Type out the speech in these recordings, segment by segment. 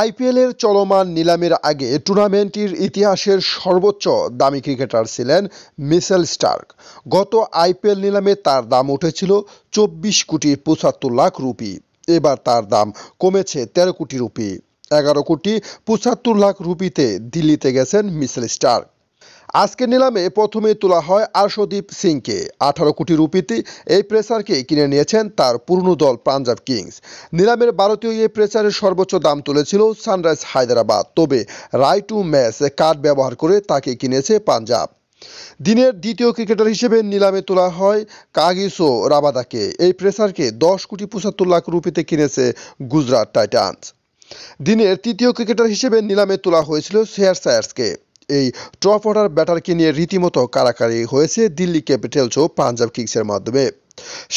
আইপিএলের চলমান নিলামের আগে টুর্নামেন্টটির ইতিহাসের সর্বোচ্চ দামি ক্রিকেটার ছিলেন মিসেল স্টার্ক গত আইপিএল নিলামে তার দাম উঠেছিল চব্বিশ কোটি পঁচাত্তর লাখ রুপি এবার তার দাম কমেছে তেরো কোটি রুপি এগারো কোটি পঁচাত্তর লাখ রুপিতে দিল্লিতে গেছেন মিসেল স্টার্ক আজকে নিলামে প্রথমে তোলা হয় আরশদীপ সিংকে আঠারো কোটি রুপিতে এই প্রেসারকে কিনে নিয়েছেন তার পুরনো দল পাঞ্জাব কিংস নিলামের ভারতীয় এই প্রেসারের সর্বোচ্চ দাম তুলেছিল সানরাইজ হায়দ্রাবাদ তবে রাই টু ম্যাচ কার্ড ব্যবহার করে তাকে কিনেছে পাঞ্জাব দিনের দ্বিতীয় ক্রিকেটার হিসেবে নিলামে তোলা হয় কাগিসো রাবাদাকে এই প্রেসারকে দশ কোটি পঁচাত্তর লাখ রুপিতে কিনেছে গুজরাট টাইটান্স দিনের তৃতীয় ক্রিকেটার হিসেবে নিলামে তোলা হয়েছিল শেয়ার সায়ার্সকে এই টপ অর্ডার ব্যাটারকে নিয়ে রীতিমতো কারাকারি হয়েছে দিল্লি ক্যাপিটালস ও পাঞ্জাব কিংসের মাধ্যমে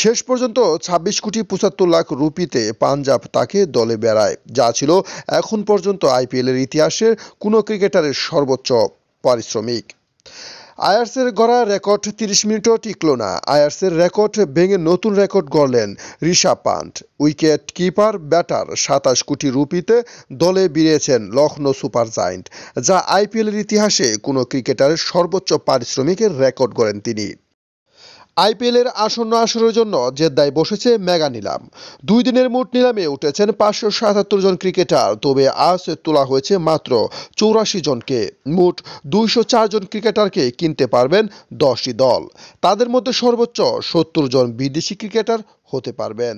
শেষ পর্যন্ত ২৬ কোটি পঁচাত্তর লাখ রুপিতে পাঞ্জাব তাকে দলে বেড়ায় যা ছিল এখন পর্যন্ত আইপিএলের ইতিহাসের কোনো ক্রিকেটারের সর্বোচ্চ পারিশ্রমিক আয়ার্সের গড়া রেকর্ড তিরিশ মিনিটও টিকল না আয়ার্সের রেকর্ড ভেঙে নতুন রেকর্ড গড়লেন Rishabh Pant wicket keeper batter সাতাশ কোটি রুপিতে দলে বিড়িয়েছেন লখনৌ সুপার জায়েন্ট যা আইপিএলের ইতিহাসে কোনো ক্রিকেটারের সর্বোচ্চ পারিশ্রমিকের রেকর্ড গড়েন তিনি আইপিএলের আসন্ন আসরের জন্য জেদ্দায় বসেছে মেগা নিলাম দুই দিনের মোট নিলামে উঠেছেন পাঁচশো সাতাত্তর জন ক্রিকেটার তবে আজ তোলা হয়েছে মাত্র চৌরাশি জনকে মোট দুইশো জন ক্রিকেটারকে কিনতে পারবেন দশটি দল তাদের মধ্যে সর্বোচ্চ সত্তর জন বিদেশি ক্রিকেটার হতে পারবেন